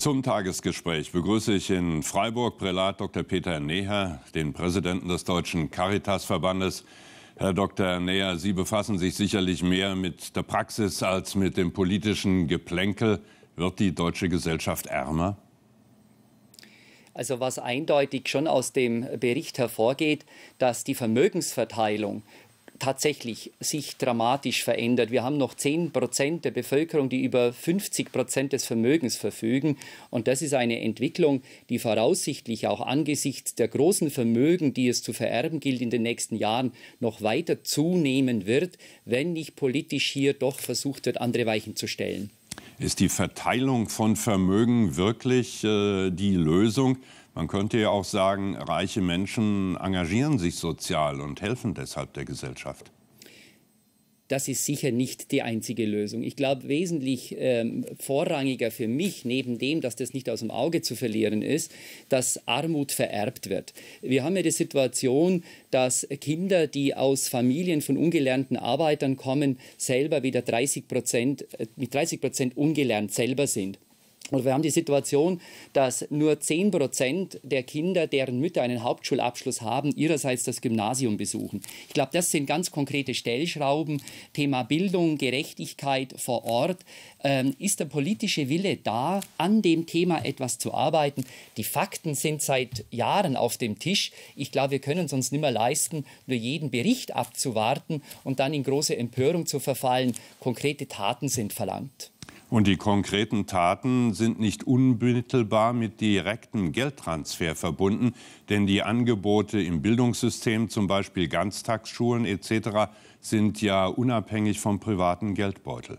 Zum Tagesgespräch begrüße ich in Freiburg Prälat Dr. Peter Neher, den Präsidenten des Deutschen Caritasverbandes. Herr Dr. Neher, Sie befassen sich sicherlich mehr mit der Praxis als mit dem politischen Geplänkel. Wird die deutsche Gesellschaft ärmer? Also was eindeutig schon aus dem Bericht hervorgeht, dass die Vermögensverteilung tatsächlich sich dramatisch verändert. Wir haben noch 10 Prozent der Bevölkerung, die über 50 Prozent des Vermögens verfügen. Und das ist eine Entwicklung, die voraussichtlich auch angesichts der großen Vermögen, die es zu vererben gilt, in den nächsten Jahren noch weiter zunehmen wird, wenn nicht politisch hier doch versucht wird, andere Weichen zu stellen. Ist die Verteilung von Vermögen wirklich äh, die Lösung? Man könnte ja auch sagen, reiche Menschen engagieren sich sozial und helfen deshalb der Gesellschaft das ist sicher nicht die einzige Lösung. Ich glaube, wesentlich ähm, vorrangiger für mich, neben dem, dass das nicht aus dem Auge zu verlieren ist, dass Armut vererbt wird. Wir haben ja die Situation, dass Kinder, die aus Familien von ungelernten Arbeitern kommen, selber wieder 30 Prozent, äh, mit 30 Prozent ungelernt selber sind. Und wir haben die Situation, dass nur 10 Prozent der Kinder, deren Mütter einen Hauptschulabschluss haben, ihrerseits das Gymnasium besuchen. Ich glaube, das sind ganz konkrete Stellschrauben. Thema Bildung, Gerechtigkeit vor Ort. Ähm, ist der politische Wille da, an dem Thema etwas zu arbeiten? Die Fakten sind seit Jahren auf dem Tisch. Ich glaube, wir können es uns nicht mehr leisten, nur jeden Bericht abzuwarten und dann in große Empörung zu verfallen. Konkrete Taten sind verlangt. Und die konkreten Taten sind nicht unmittelbar mit direktem Geldtransfer verbunden, denn die Angebote im Bildungssystem, zum Beispiel Ganztagsschulen etc., sind ja unabhängig vom privaten Geldbeutel.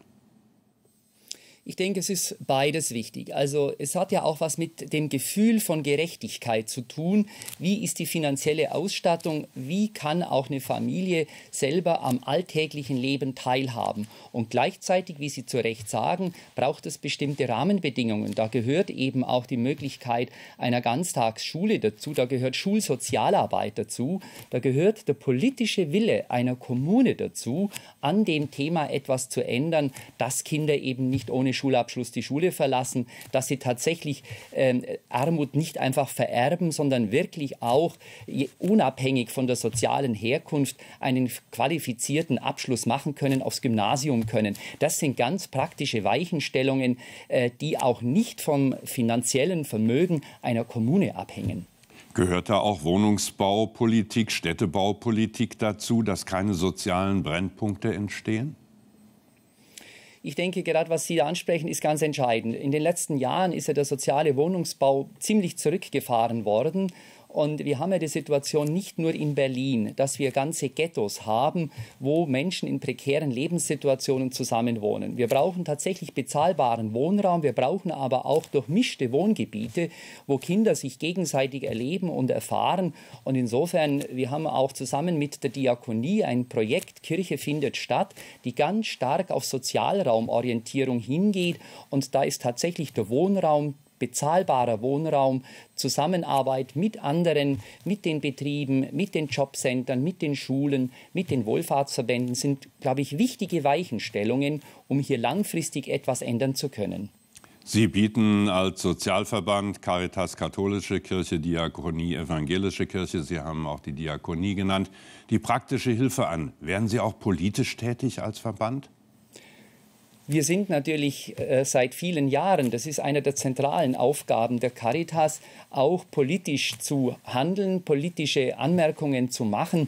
Ich denke, es ist beides wichtig. Also es hat ja auch was mit dem Gefühl von Gerechtigkeit zu tun. Wie ist die finanzielle Ausstattung? Wie kann auch eine Familie selber am alltäglichen Leben teilhaben? Und gleichzeitig, wie Sie zu Recht sagen, braucht es bestimmte Rahmenbedingungen. Da gehört eben auch die Möglichkeit einer Ganztagsschule dazu. Da gehört Schulsozialarbeit dazu. Da gehört der politische Wille einer Kommune dazu, an dem Thema etwas zu ändern, dass Kinder eben nicht ohne Schulabschluss die Schule verlassen, dass sie tatsächlich äh, Armut nicht einfach vererben, sondern wirklich auch unabhängig von der sozialen Herkunft einen qualifizierten Abschluss machen können, aufs Gymnasium können. Das sind ganz praktische Weichenstellungen, äh, die auch nicht vom finanziellen Vermögen einer Kommune abhängen. Gehört da auch Wohnungsbaupolitik, Städtebaupolitik dazu, dass keine sozialen Brennpunkte entstehen? Ich denke, gerade was Sie da ansprechen, ist ganz entscheidend. In den letzten Jahren ist ja der soziale Wohnungsbau ziemlich zurückgefahren worden. Und wir haben ja die Situation nicht nur in Berlin, dass wir ganze Ghettos haben, wo Menschen in prekären Lebenssituationen zusammenwohnen. Wir brauchen tatsächlich bezahlbaren Wohnraum, wir brauchen aber auch durchmischte Wohngebiete, wo Kinder sich gegenseitig erleben und erfahren. Und insofern, wir haben auch zusammen mit der Diakonie ein Projekt Kirche findet statt, die ganz stark auf Sozialraumorientierung hingeht. Und da ist tatsächlich der Wohnraum bezahlbarer Wohnraum, Zusammenarbeit mit anderen, mit den Betrieben, mit den Jobcentern, mit den Schulen, mit den Wohlfahrtsverbänden sind, glaube ich, wichtige Weichenstellungen, um hier langfristig etwas ändern zu können. Sie bieten als Sozialverband Caritas Katholische Kirche, Diakonie Evangelische Kirche, Sie haben auch die Diakonie genannt, die praktische Hilfe an. Werden Sie auch politisch tätig als Verband? Wir sind natürlich äh, seit vielen Jahren, das ist eine der zentralen Aufgaben der Caritas, auch politisch zu handeln, politische Anmerkungen zu machen.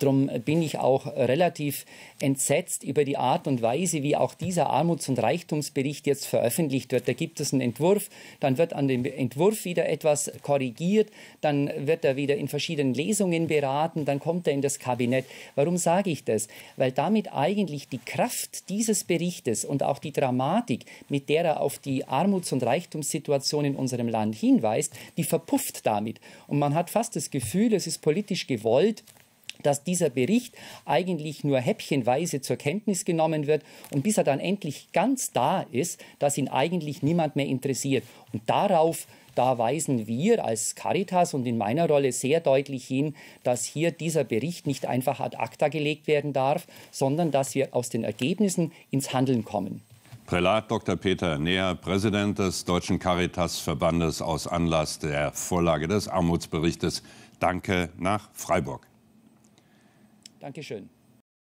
Darum bin ich auch relativ entsetzt über die Art und Weise, wie auch dieser Armuts- und Reichtumsbericht jetzt veröffentlicht wird. Da gibt es einen Entwurf, dann wird an dem Entwurf wieder etwas korrigiert, dann wird er wieder in verschiedenen Lesungen beraten, dann kommt er in das Kabinett. Warum sage ich das? Weil damit eigentlich die Kraft dieses Berichtes und auch die Dramatik, mit der er auf die Armuts- und Reichtumssituation in unserem Land hinweist, die verpufft damit. Und man hat fast das Gefühl, es ist politisch gewollt, dass dieser Bericht eigentlich nur häppchenweise zur Kenntnis genommen wird und bis er dann endlich ganz da ist, dass ihn eigentlich niemand mehr interessiert. Und darauf da weisen wir als Caritas und in meiner Rolle sehr deutlich hin, dass hier dieser Bericht nicht einfach ad acta gelegt werden darf, sondern dass wir aus den Ergebnissen ins Handeln kommen. Prälat Dr. Peter Neher, Präsident des Deutschen Caritas-Verbandes aus Anlass der Vorlage des Armutsberichtes. Danke nach Freiburg. Dankeschön.